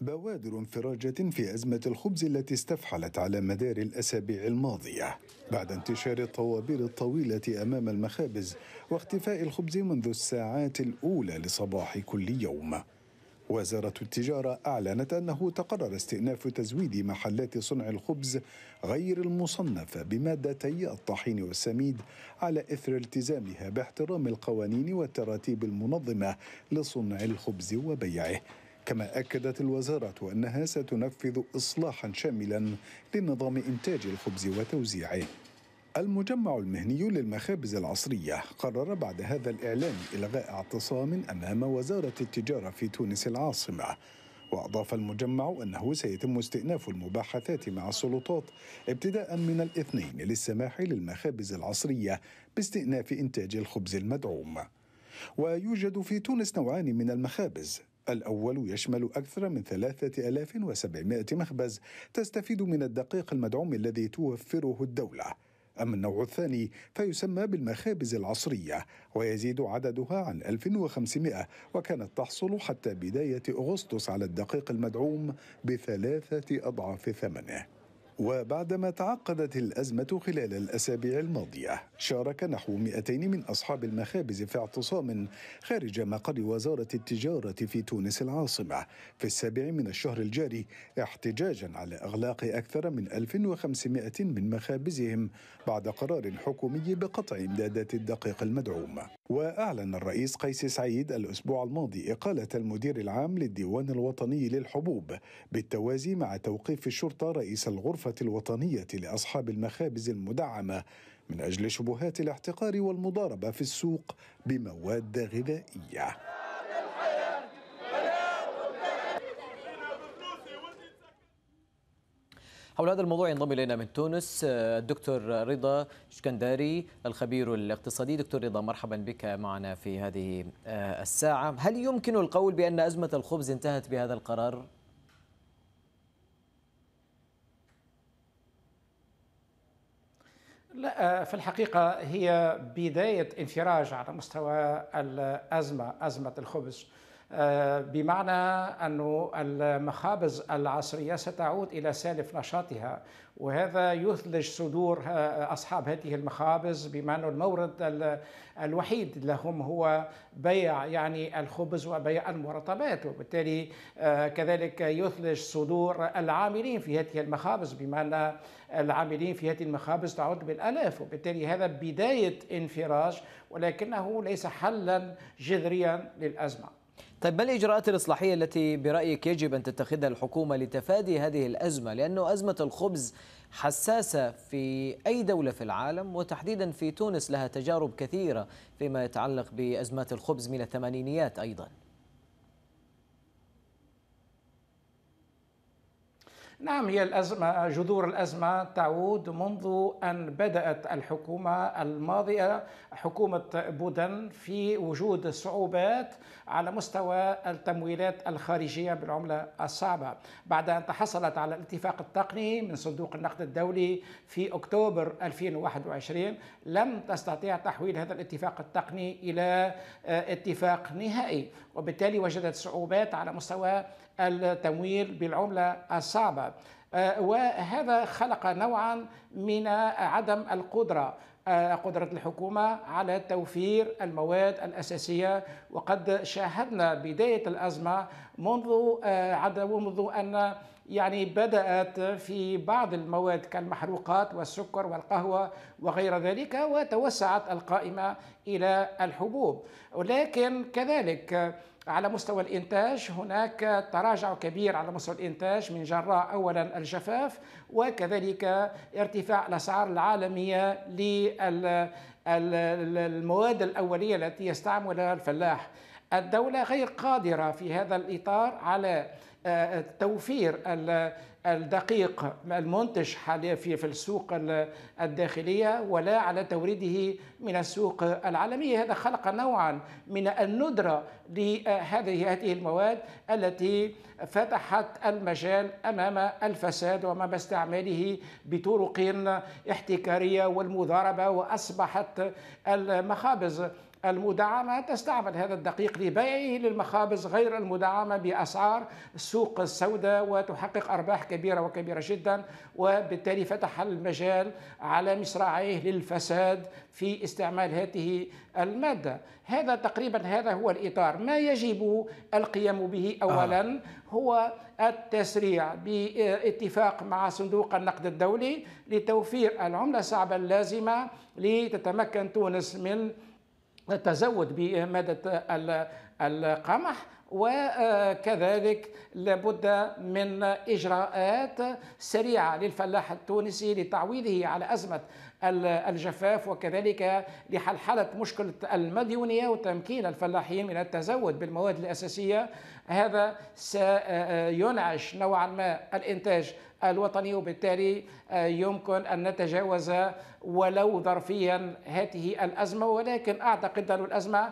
بوادر انفراجة في أزمة الخبز التي استفحلت على مدار الأسابيع الماضية بعد انتشار الطوابير الطويلة أمام المخابز واختفاء الخبز منذ الساعات الأولى لصباح كل يوم وزارة التجارة أعلنت أنه تقرر استئناف تزويد محلات صنع الخبز غير المصنفة بمادتي الطحين والسميد على إثر التزامها باحترام القوانين والتراتيب المنظمة لصنع الخبز وبيعه كما أكدت الوزارة أنها ستنفذ إصلاحا شاملا لنظام إنتاج الخبز وتوزيعه المجمع المهني للمخابز العصرية قرر بعد هذا الإعلان إلغاء اعتصام أمام وزارة التجارة في تونس العاصمة وأضاف المجمع أنه سيتم استئناف المباحثات مع السلطات ابتداء من الاثنين للسماح للمخابز العصرية باستئناف إنتاج الخبز المدعوم ويوجد في تونس نوعان من المخابز الأول يشمل أكثر من 3700 مخبز تستفيد من الدقيق المدعوم الذي توفره الدولة أما النوع الثاني فيسمى بالمخابز العصرية ويزيد عددها عن 1500 وكانت تحصل حتى بداية أغسطس على الدقيق المدعوم بثلاثة أضعاف ثمنه وبعدما تعقدت الأزمة خلال الأسابيع الماضية شارك نحو 200 من أصحاب المخابز في اعتصام خارج مقر وزارة التجارة في تونس العاصمة في السابع من الشهر الجاري احتجاجا على إغلاق أكثر من 1500 من مخابزهم بعد قرار حكومي بقطع إمدادات الدقيق المدعوم وأعلن الرئيس قيس سعيد الأسبوع الماضي إقالة المدير العام للديوان الوطني للحبوب بالتوازي مع توقيف الشرطة رئيس الغرفة الوطنية لأصحاب المخابز المدعمة من أجل شبهات الاحتقار والمضاربة في السوق بمواد غذائية. حول هذا الموضوع ينضم الينا من تونس آه، الدكتور رضا شكنداري الخبير الاقتصادي دكتور رضا مرحبا بك معنا في هذه آه، الساعه هل يمكن القول بان ازمه الخبز انتهت بهذا القرار لا آه، في الحقيقة هي بداية انفراج على مستوى الأزمة أزمة الخبز آه، بمعنى أن المخابز العصرية ستعود إلى سالف نشاطها وهذا يثلج صدور آه، أصحاب هذه المخابز بما أن المورد الوحيد لهم هو بيع يعني الخبز وبيع المرطبات وبالتالي آه، كذلك يثلج صدور العاملين في هذه المخابز بما أن العاملين في هذه المخابز تعود بالآلاف وبالتالي هذا بداية انفراج ولكنه ليس حلا جذريا للأزمة طيب ما الإجراءات الإصلاحية التي برأيك يجب أن تتخذها الحكومة لتفادي هذه الأزمة لأنه أزمة الخبز حساسة في أي دولة في العالم وتحديدا في تونس لها تجارب كثيرة فيما يتعلق بأزمات الخبز من الثمانينيات أيضاً نعم هي الأزمة جذور الأزمة تعود منذ أن بدأت الحكومة الماضية حكومة بودن في وجود صعوبات على مستوى التمويلات الخارجية بالعملة الصعبة بعد أن تحصلت على الاتفاق التقني من صندوق النقد الدولي في أكتوبر 2021 لم تستطيع تحويل هذا الاتفاق التقني إلى آه، اتفاق نهائي وبالتالي وجدت صعوبات على مستوى التمويل بالعمله الصعبه آه، وهذا خلق نوعا من عدم القدره آه، قدرة الحكومة على توفير المواد الأساسية وقد شاهدنا بداية الأزمة منذ آه، عدم منذ أن يعني بدأت في بعض المواد كالمحروقات والسكر والقهوة وغير ذلك وتوسعت القائمة إلى الحبوب ولكن كذلك على مستوى الإنتاج هناك تراجع كبير على مستوى الإنتاج من جراء أولا الجفاف وكذلك ارتفاع الأسعار العالمية للمواد الأولية التي يستعملها الفلاح الدولة غير قادرة في هذا الإطار على آه، توفير الدقيق المنتج حاليا في في السوق الداخليه ولا على توريده من السوق العالميه هذا خلق نوعا من الندره لهذه هذه المواد التي فتحت المجال امام الفساد وامام استعماله بطرق احتكاريه والمضاربه واصبحت المخابز المدعمة تستعمل هذا الدقيق لبيعه للمخابز غير المدعمة بأسعار السوق السوداء وتحقق أرباح كبيرة وكبيرة جدا وبالتالي فتح المجال على مصراعيه للفساد في استعمال هذه المادة هذا تقريبا هذا هو الإطار ما يجب القيام به أولا آه. هو التسريع باتفاق مع صندوق النقد الدولي لتوفير العملة الصعبة اللازمة لتتمكن تونس من تزود بمادة القمح وكذلك لابد من إجراءات سريعة للفلاح التونسي لتعويضه على أزمة الجفاف وكذلك لحلحلة مشكلة المديونية وتمكين الفلاحين من التزود بالمواد الأساسية هذا سينعش نوعا ما الإنتاج الوطني وبالتالي آه، يمكن أن نتجاوز ولو ظرفيا هذه الأزمة ولكن أعتقد أن الأزمة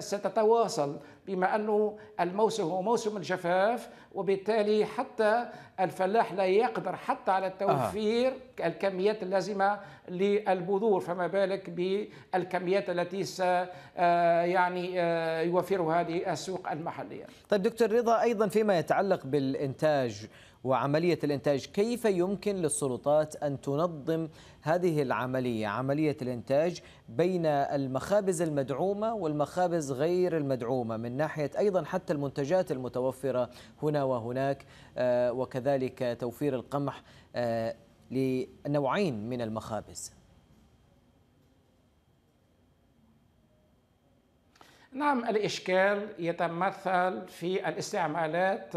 ستتواصل بما أنه الموسم هو موسم الجفاف وبالتالي حتى الفلاح لا يقدر حتى على توفير آه. الكميات اللازمة للبذور فما بالك بالكميات التي س آه، يعني آه، يوفرها للسوق المحلية طيب دكتور رضا أيضا فيما يتعلق بالإنتاج وعملية الإنتاج كيف يمكن للسلطات أن تنظم هذه العملية عملية الإنتاج بين المخابز المدعومة والمخابز غير المدعومة من ناحية أيضا حتى المنتجات المتوفرة هنا وهناك آه، وكذلك توفير القمح آه، لنوعين من المخابز نعم الإشكال يتمثل في الاستعمالات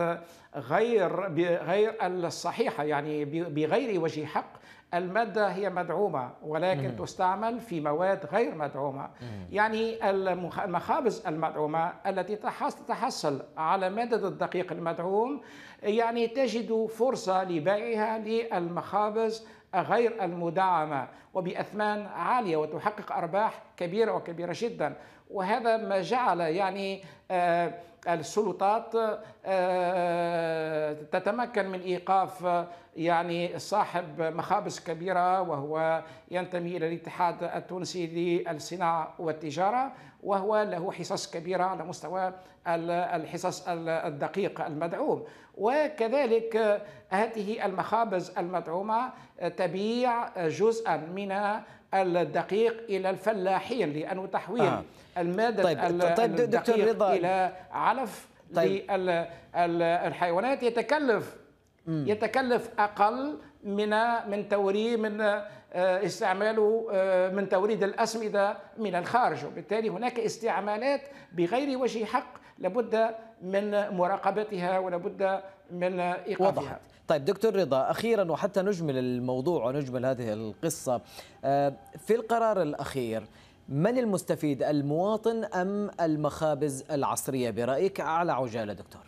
غير غير الصحيحة يعني بغير وجه حق المادة هي مدعومة ولكن مم. تستعمل في مواد غير مدعومة مم. يعني المخابز المدعومة التي تحصل على مادة الدقيق المدعوم يعني تجد فرصة لبيعها للمخابز غير المدعمة وبأثمان عالية وتحقق أرباح كبيرة وكبيرة جدا وهذا ما جعل يعني آه السلطات آه، آه، تتمكن من ايقاف آه، يعني صاحب مخابز كبيره وهو ينتمي الى الاتحاد التونسي للصناعه والتجاره وهو له حصص كبيره على مستوى الحصص الدقيق المدعوم وكذلك هذه المخابز المدعومه تبيع جزءا من الدقيق الى الفلاحين لانه تحويل آه. الماده طيب. طيب دكتور رضا. الى علف طيب. للحيوانات يتكلف م. يتكلف اقل من من توريد من آه، استعماله آه، من توريد الاسمده من الخارج وبالتالي هناك استعمالات بغير وجه حق لابد من مراقبتها ولابد من ايقافها وضحت طيب دكتور رضا اخيرا وحتى نجمل الموضوع ونجمل هذه القصه آه، في القرار الاخير من المستفيد المواطن ام المخابز العصريه برايك على عجاله دكتور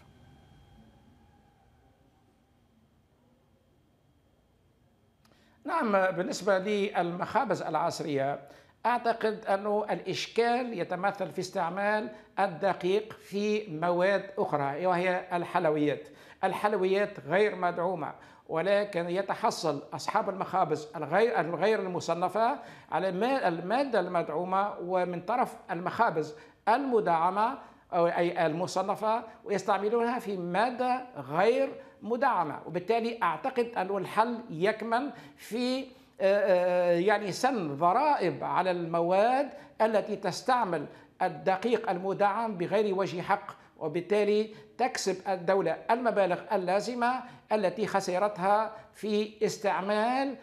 نعم بالنسبه للمخابز العصريه اعتقد انه الاشكال يتمثل في استعمال الدقيق في مواد اخرى وهي الحلويات الحلويات غير مدعومة ولكن يتحصل أصحاب المخابز الغير الغير المصنفة على المادة المدعومة ومن طرف المخابز المدعمة أو أي المصنفة ويستعملونها في مادة غير مدعمة وبالتالي أعتقد أن الحل يكمن في آه، آه، يعني سن ضرائب على المواد التي تستعمل الدقيق المدعم بغير وجه حق وبالتالي تكسب الدولة المبالغ اللازمة التي خسرتها في استعمال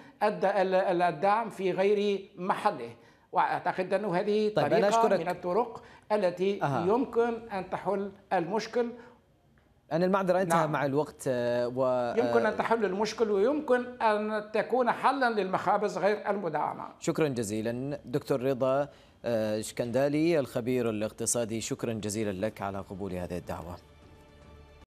الدعم في غير محله واعتقد أن هذه طيب طريقه من الطرق التي أه. يمكن ان تحل المشكل أن المعذرة انتهى نعم. مع الوقت آه، و يمكن أن آه، تحل المشكل ويمكن أن تكون حلا للمخابز غير المدعمة شكرا جزيلا دكتور رضا شكندالي آه، الخبير الاقتصادي شكرا جزيلا لك على قبول هذه الدعوة